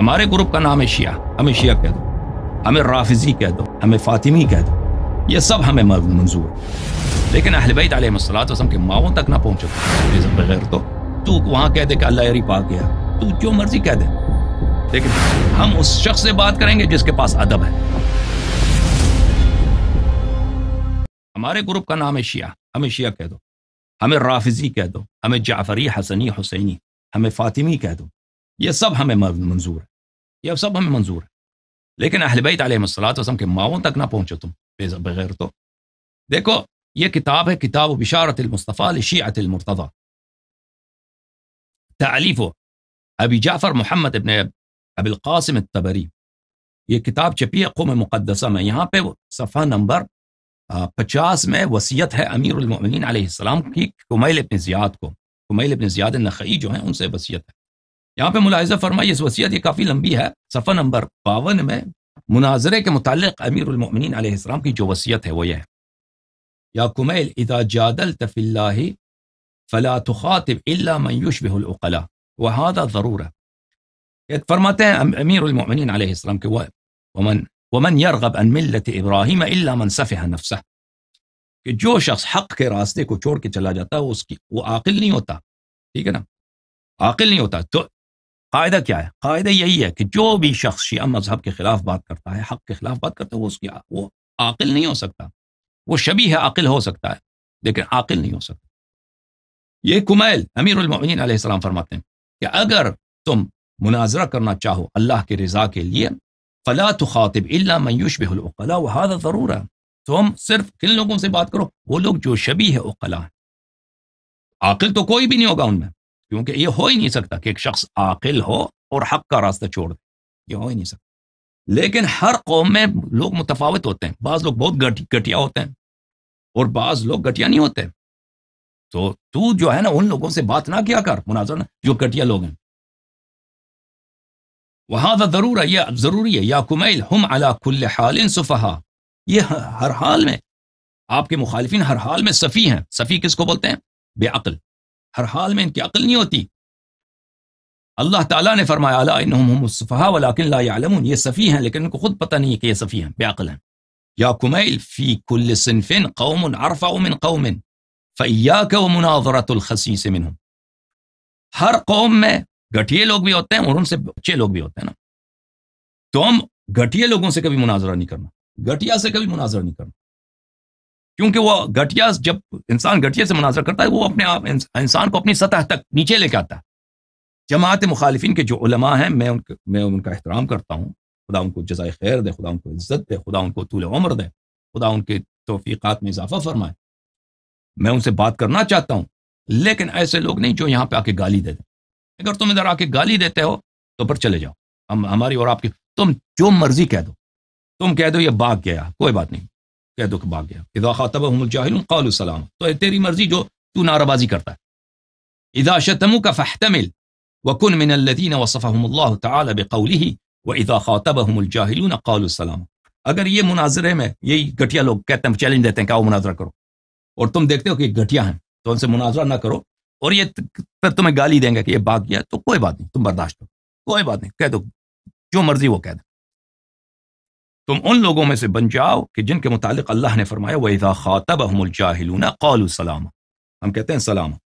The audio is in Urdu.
ہمارے گروپ کا نام ہے شیعہ ہمیں شیعہ کہہ دو ہمیں رافضی کہہ دو ہمیں فاطمی کہہ دو یہ سب ہمیں منظور ہے لیکن اہل بیت علیہ اصلاح وسلم کے ماؤں تک نہ پہنچو بغیر تو تو وہاں کہہ دے کہ اللہ عری پا گیا تو جو مرضی کہہ دے لیکن ہم اس شخص سے بات کریں گے جس کے پاس ادب ہے ہمارے گروپ کا نام ہے شیعہ ہمیں شیعہ کہہ دو ہمیں رافضی کہہ دو ہمیں جعفری حسنی حسینی ہمیں فاطمی کہہ دو یہ سب ہمیں منظور ہے یہ سب ہمیں منظور ہے لیکن اہل بیت علیہ و وسلم کے ماؤں تک نہ پہنچو تم بغیر تو دیکھو یہ کتاب ہے کتاب و بشارت المصطفیٰ المصطفیٰۃ المرتضی تعلیف و ابی جعفر محمد ابن اب القاسم التبری یہ کتاب چپی قوم مقدسہ میں یہاں پہ صفحہ نمبر پچاس میں وصیت ہے امیر المؤمنین علیہ السلام کی کمیل ابن زیاد کو کمیل ابن زیاد الخی جو ہیں ان سے وصیت ہے یہاں ملاحظ فرمائی وسیعت یہ کافی لمبی ہے صفحہ نمبر باون میں مناظرے کے متعلق امیر المؤمنین علیہ السلام کی جو وصیت ہے وہ یہ ہے یا کمیل اذا اللہ فلا تخاطب الا من العقلاء وهذا فرماتے ہیں امیر المؤمنین علیہ السلام وہ ومن ومن یرغب ملت ابراہیم الا من نفسه کہ جو شخص حق کے راستے کو چھوڑ کے چلا جاتا ہے وہ اس کی عاقل نہیں ہوتا ٹھیک ہے نا عاقل نہیں ہوتا تو قاعدہ کیا ہے قاعدہ یہی ہے کہ جو بھی شخص شیعہ مذہب کے خلاف بات کرتا ہے حق کے خلاف بات کرتا ہے وہ اس کی وہ عاقل نہیں ہو سکتا وہ شبی ہے عاقل ہو سکتا ہے لیکن عاقل نہیں ہو سکتا یہ کمیل امیر المعین علیہ السلام فرماتے ہیں کہ اگر تم مناظرہ کرنا چاہو اللہ کی رضا کے لیے فلا تخاطب خاطب اللہ میوش بہلو خلاء و حاض ضرور ہے تم صرف کن لوگوں سے بات کرو وہ لوگ جو شبی ہے وہ عاقل تو کوئی بھی نہیں ہوگا ان میں کیونکہ یہ ہو ہی نہیں سکتا کہ ایک شخص عاقل ہو اور حق کا راستہ چھوڑ دے یہ ہو ہی نہیں سکتا لیکن ہر قوم میں لوگ متفاوت ہوتے ہیں بعض لوگ بہت گٹیا ہوتے ہیں اور بعض لوگ گٹیا نہیں ہوتے تو تو جو ہے نا ان لوگوں سے بات نہ کیا کر مناظر جو گٹیا لوگ ہیں وہاں ضرور ہے یہ ضروری ہے یا کمیل علا اللہ حال صفحا یہ ہر حال میں آپ کے مخالفین ہر حال میں صفی ہیں صفی کس کو بولتے ہیں بے عقل ہر حال میں ان کی عقل نہیں ہوتی اللہ تعالیٰ نے فرمایا صفحہ ولاکن علم یہ صفی ہیں لیکن ان کو خود پتہ نہیں ہے کہ یہ صفی ہیں بے عقل ہیں یا کمیل فی کل قوم قوم من فیاک و ارفاً فیا منہم ہر قوم میں گھٹیے لوگ بھی ہوتے ہیں اور ان سے اچھے لوگ بھی ہوتے ہیں نا تو ہم گھٹیے لوگوں سے کبھی مناظرہ نہیں کرنا گھٹیا سے کبھی مناظرہ نہیں کرنا کیونکہ وہ گھٹیا جب انسان گھٹیا سے مناظر کرتا ہے وہ اپنے آپ انسان کو اپنی سطح تک نیچے لے کے آتا ہے جماعت مخالفین کے جو علماء ہیں میں ان کے میں ان کا احترام کرتا ہوں خدا ان کو جزائے خیر دے خدا ان کو عزت دے خدا ان کو طول عمر دے خدا ان کے توفیقات میں اضافہ فرمائے میں ان سے بات کرنا چاہتا ہوں لیکن ایسے لوگ نہیں جو یہاں پہ آ کے گالی دے دیں اگر تم ادھر آ کے گالی دیتے ہو تو پر چلے جاؤ ہم ہماری اور آپ کی تم جو مرضی کہہ دو تم کہہ دو یہ باغ گیا کوئی بات نہیں بھاگ گیا تو تو تیری مرضی جو کرتا ہے من وصفهم قلسلام اگر یہ مناظرے میں یہی گٹھیا لوگ کہتے ہیں چیلنج دیتے ہیں کہ وہ مناظرہ کرو اور تم دیکھتے ہو کہ یہ گٹھیا ہیں تو ان سے مناظرہ نہ کرو اور یہ پھر تمہیں گالی دیں گے کہ یہ بھاگ گیا تو کوئی بات نہیں تم برداشت کرو کوئی بات نہیں کہہ دو جو مرضی وہ کہہ دیں تم ان لوگوں میں سے بن جاؤ کہ جن کے متعلق اللہ نے فرمایا وہی دا خاطب سلام ہم کہتے ہیں سلام